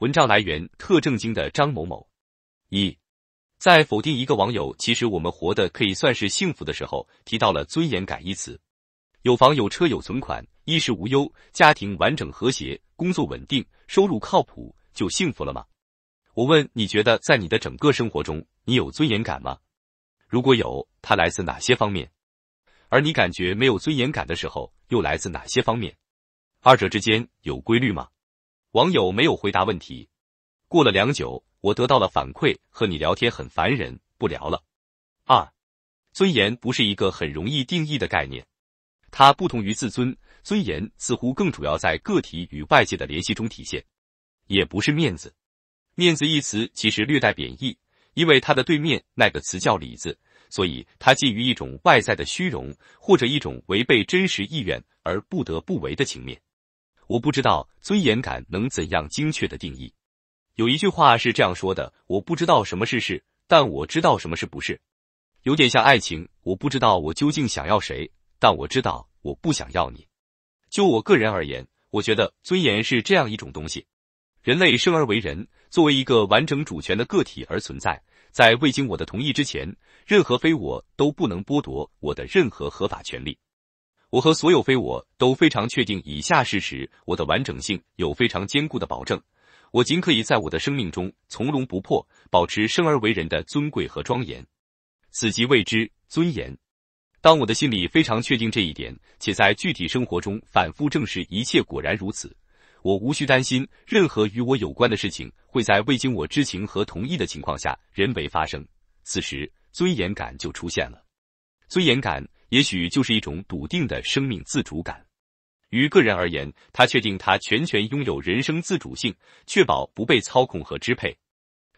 文章来源特正经的张某某，一在否定一个网友其实我们活的可以算是幸福的时候，提到了尊严感一词。有房有车有存款，衣食无忧，家庭完整和谐，工作稳定，收入靠谱，就幸福了吗？我问你觉得在你的整个生活中，你有尊严感吗？如果有，它来自哪些方面？而你感觉没有尊严感的时候，又来自哪些方面？二者之间有规律吗？网友没有回答问题。过了良久，我得到了反馈：和你聊天很烦人，不聊了。二，尊严不是一个很容易定义的概念，它不同于自尊，尊严似乎更主要在个体与外界的联系中体现，也不是面子。面子一词其实略带贬义，因为它的对面那个词叫里子，所以它基于一种外在的虚荣，或者一种违背真实意愿而不得不为的情面。我不知道尊严感能怎样精确的定义。有一句话是这样说的：我不知道什么是是，但我知道什么是不是。有点像爱情，我不知道我究竟想要谁，但我知道我不想要你。就我个人而言，我觉得尊严是这样一种东西：人类生而为人，作为一个完整主权的个体而存在，在未经我的同意之前，任何非我都不能剥夺我的任何合法权利。我和所有非我都非常确定以下事实：我的完整性有非常坚固的保证。我仅可以在我的生命中从容不迫，保持生而为人的尊贵和庄严。此即未知尊严。当我的心里非常确定这一点，且在具体生活中反复证实一切果然如此，我无需担心任何与我有关的事情会在未经我知情和同意的情况下人为发生。此时，尊严感就出现了。尊严感。也许就是一种笃定的生命自主感。于个人而言，他确定他全权拥有人生自主性，确保不被操控和支配。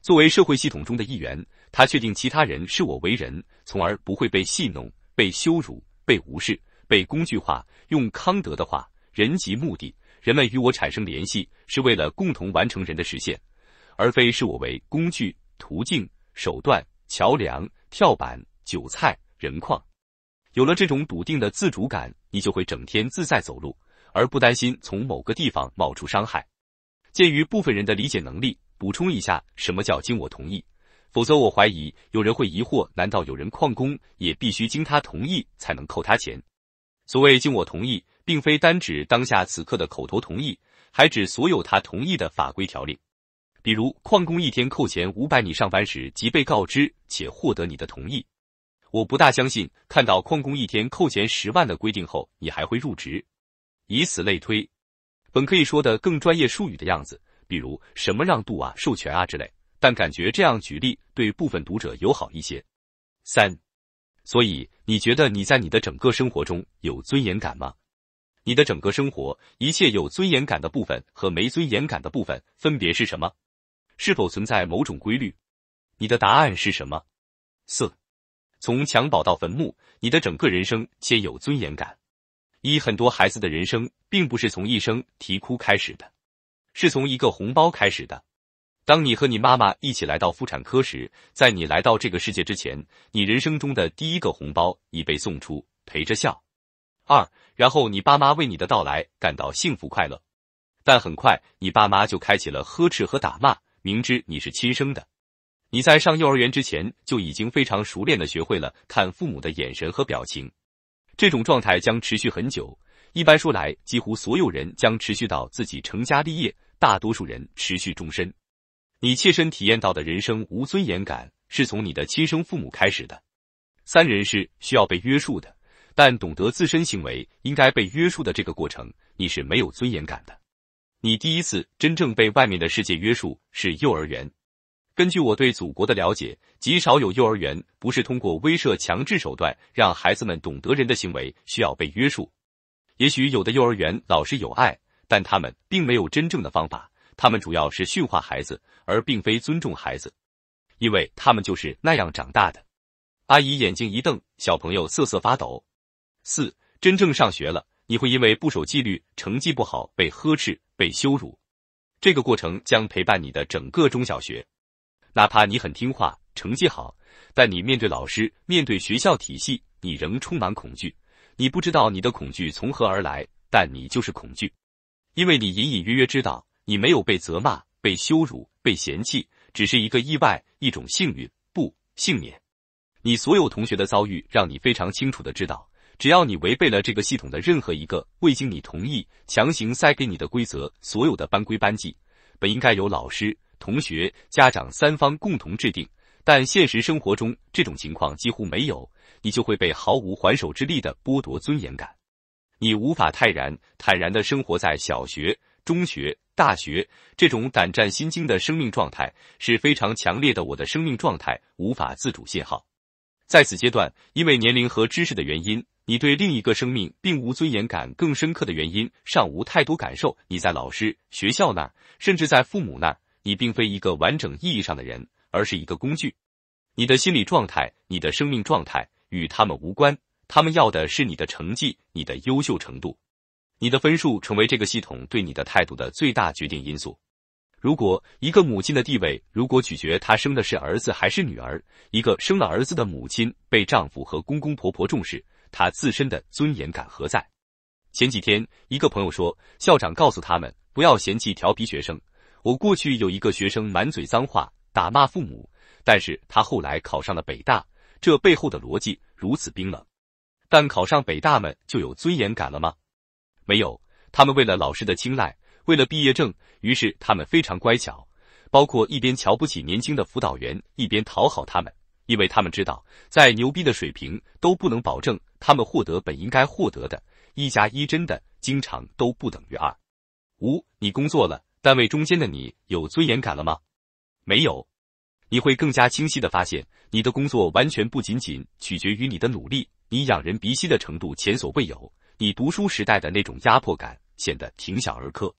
作为社会系统中的一员，他确定其他人视我为人，从而不会被戏弄、被羞辱、被无视、被工具化。用康德的话，人即目的，人们与我产生联系是为了共同完成人的实现，而非视我为工具、途径、手段、桥梁、跳板、韭菜、人矿。有了这种笃定的自主感，你就会整天自在走路，而不担心从某个地方冒出伤害。鉴于部分人的理解能力，补充一下什么叫经我同意，否则我怀疑有人会疑惑：难道有人旷工也必须经他同意才能扣他钱？所谓经我同意，并非单指当下此刻的口头同意，还指所有他同意的法规条例，比如旷工一天扣钱五百，你上班时即被告知且获得你的同意。我不大相信，看到旷工一天扣钱十万的规定后，你还会入职。以此类推，本可以说的更专业术语的样子，比如什么让渡啊、授权啊之类，但感觉这样举例对部分读者友好一些。三，所以你觉得你在你的整个生活中有尊严感吗？你的整个生活，一切有尊严感的部分和没尊严感的部分分别是什么？是否存在某种规律？你的答案是什么？四。从襁褓到坟墓，你的整个人生皆有尊严感。一很多孩子的人生并不是从一声啼哭开始的，是从一个红包开始的。当你和你妈妈一起来到妇产科时，在你来到这个世界之前，你人生中的第一个红包已被送出，陪着笑。二，然后你爸妈为你的到来感到幸福快乐，但很快你爸妈就开启了呵斥和打骂，明知你是亲生的。你在上幼儿园之前就已经非常熟练的学会了看父母的眼神和表情，这种状态将持续很久。一般说来，几乎所有人将持续到自己成家立业，大多数人持续终身。你切身体验到的人生无尊严感，是从你的亲生父母开始的。三人是需要被约束的，但懂得自身行为应该被约束的这个过程，你是没有尊严感的。你第一次真正被外面的世界约束是幼儿园。根据我对祖国的了解，极少有幼儿园不是通过威慑、强制手段让孩子们懂得人的行为需要被约束。也许有的幼儿园老师有爱，但他们并没有真正的方法，他们主要是驯化孩子，而并非尊重孩子，因为他们就是那样长大的。阿姨眼睛一瞪，小朋友瑟瑟发抖。四，真正上学了，你会因为不守纪律、成绩不好被呵斥、被羞辱，这个过程将陪伴你的整个中小学。哪怕你很听话，成绩好，但你面对老师，面对学校体系，你仍充满恐惧。你不知道你的恐惧从何而来，但你就是恐惧，因为你隐隐约约知道，你没有被责骂、被羞辱、被嫌弃，只是一个意外，一种幸运，不幸免。你所有同学的遭遇，让你非常清楚的知道，只要你违背了这个系统的任何一个未经你同意强行塞给你的规则，所有的班规班纪，本应该由老师。同学、家长三方共同制定，但现实生活中这种情况几乎没有，你就会被毫无还手之力的剥夺尊严感，你无法泰然坦然地生活在小学、中学、大学这种胆战心惊的生命状态，是非常强烈的。我的生命状态无法自主信号，在此阶段，因为年龄和知识的原因，你对另一个生命并无尊严感更深刻的原因尚无太多感受。你在老师、学校那儿，甚至在父母那儿。你并非一个完整意义上的人，而是一个工具。你的心理状态、你的生命状态与他们无关。他们要的是你的成绩、你的优秀程度、你的分数，成为这个系统对你的态度的最大决定因素。如果一个母亲的地位如果取决她生的是儿子还是女儿，一个生了儿子的母亲被丈夫和公公婆婆重视，她自身的尊严感何在？前几天，一个朋友说，校长告诉他们不要嫌弃调皮学生。我过去有一个学生，满嘴脏话，打骂父母，但是他后来考上了北大，这背后的逻辑如此冰冷。但考上北大们就有尊严感了吗？没有，他们为了老师的青睐，为了毕业证，于是他们非常乖巧，包括一边瞧不起年轻的辅导员，一边讨好他们，因为他们知道，再牛逼的水平都不能保证他们获得本应该获得的。一加一真的经常都不等于二。五，你工作了。单位中间的你有尊严感了吗？没有，你会更加清晰的发现，你的工作完全不仅仅取决于你的努力，你仰人鼻息的程度前所未有，你读书时代的那种压迫感显得挺小儿科。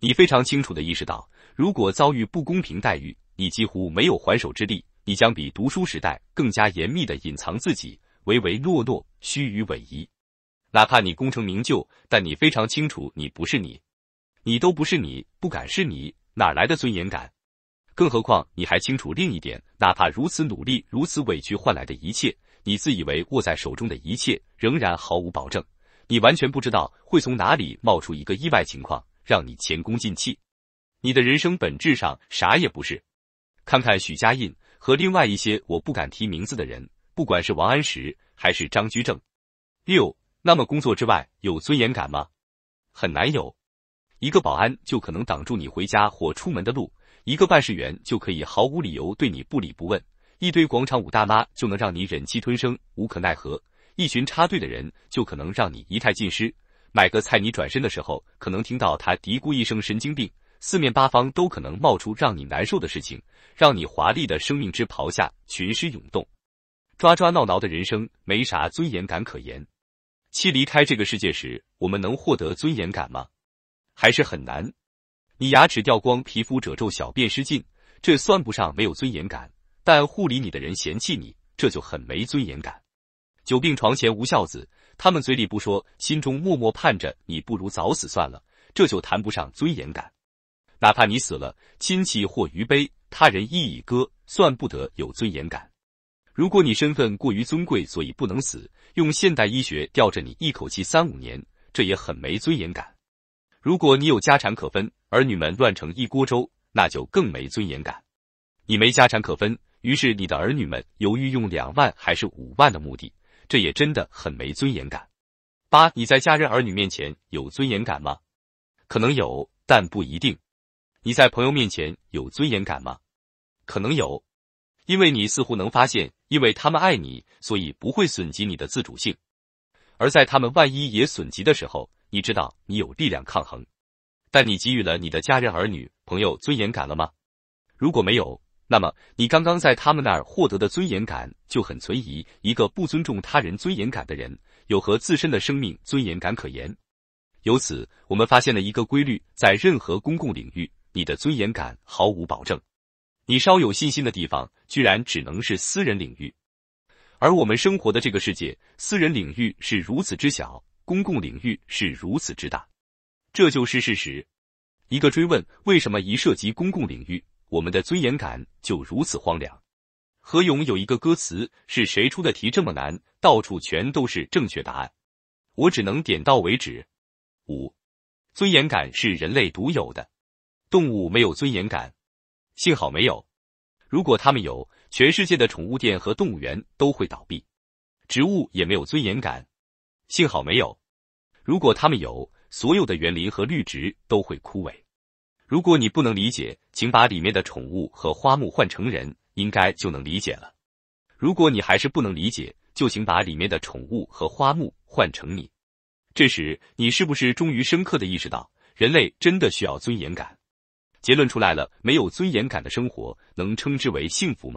你非常清楚的意识到，如果遭遇不公平待遇，你几乎没有还手之力。你将比读书时代更加严密的隐藏自己，唯唯诺诺，虚与委蛇。哪怕你功成名就，但你非常清楚，你不是你。你都不是你，不敢是你，哪来的尊严感？更何况你还清楚另一点，哪怕如此努力，如此委屈换来的一切，你自以为握在手中的一切，仍然毫无保证。你完全不知道会从哪里冒出一个意外情况，让你前功尽弃。你的人生本质上啥也不是。看看许家印和另外一些我不敢提名字的人，不管是王安石还是张居正。六，那么工作之外有尊严感吗？很难有。一个保安就可能挡住你回家或出门的路，一个办事员就可以毫无理由对你不理不问，一堆广场舞大妈就能让你忍气吞声无可奈何，一群插队的人就可能让你仪态尽失。买个菜，你转身的时候可能听到他嘀咕一声“神经病”，四面八方都可能冒出让你难受的事情，让你华丽的生命之袍下群尸涌动，抓抓挠挠的人生没啥尊严感可言。七离开这个世界时，我们能获得尊严感吗？还是很难。你牙齿掉光，皮肤褶皱，小便失禁，这算不上没有尊严感；但护理你的人嫌弃你，这就很没尊严感。久病床前无孝子，他们嘴里不说，心中默默盼着你不如早死算了，这就谈不上尊严感。哪怕你死了，亲戚或余悲，他人亦已歌，算不得有尊严感。如果你身份过于尊贵，所以不能死，用现代医学吊着你一口气三五年，这也很没尊严感。如果你有家产可分，儿女们乱成一锅粥，那就更没尊严感。你没家产可分，于是你的儿女们犹豫用两万还是五万的目的，这也真的很没尊严感。八，你在家人儿女面前有尊严感吗？可能有，但不一定。你在朋友面前有尊严感吗？可能有，因为你似乎能发现，因为他们爱你，所以不会损及你的自主性。而在他们万一也损及的时候，你知道你有力量抗衡，但你给予了你的家人、儿女、朋友尊严感了吗？如果没有，那么你刚刚在他们那儿获得的尊严感就很存疑。一个不尊重他人尊严感的人，有和自身的生命尊严感可言。由此，我们发现了一个规律：在任何公共领域，你的尊严感毫无保证；你稍有信心的地方，居然只能是私人领域。而我们生活的这个世界，私人领域是如此之小。公共领域是如此之大，这就是事实。一个追问：为什么一涉及公共领域，我们的尊严感就如此荒凉？何勇有一个歌词：是谁出的题这么难？到处全都是正确答案，我只能点到为止。五，尊严感是人类独有的，动物没有尊严感，幸好没有。如果他们有，全世界的宠物店和动物园都会倒闭。植物也没有尊严感。幸好没有。如果他们有，所有的园林和绿植都会枯萎。如果你不能理解，请把里面的宠物和花木换成人，应该就能理解了。如果你还是不能理解，就请把里面的宠物和花木换成你。这时，你是不是终于深刻的意识到，人类真的需要尊严感？结论出来了，没有尊严感的生活，能称之为幸福吗？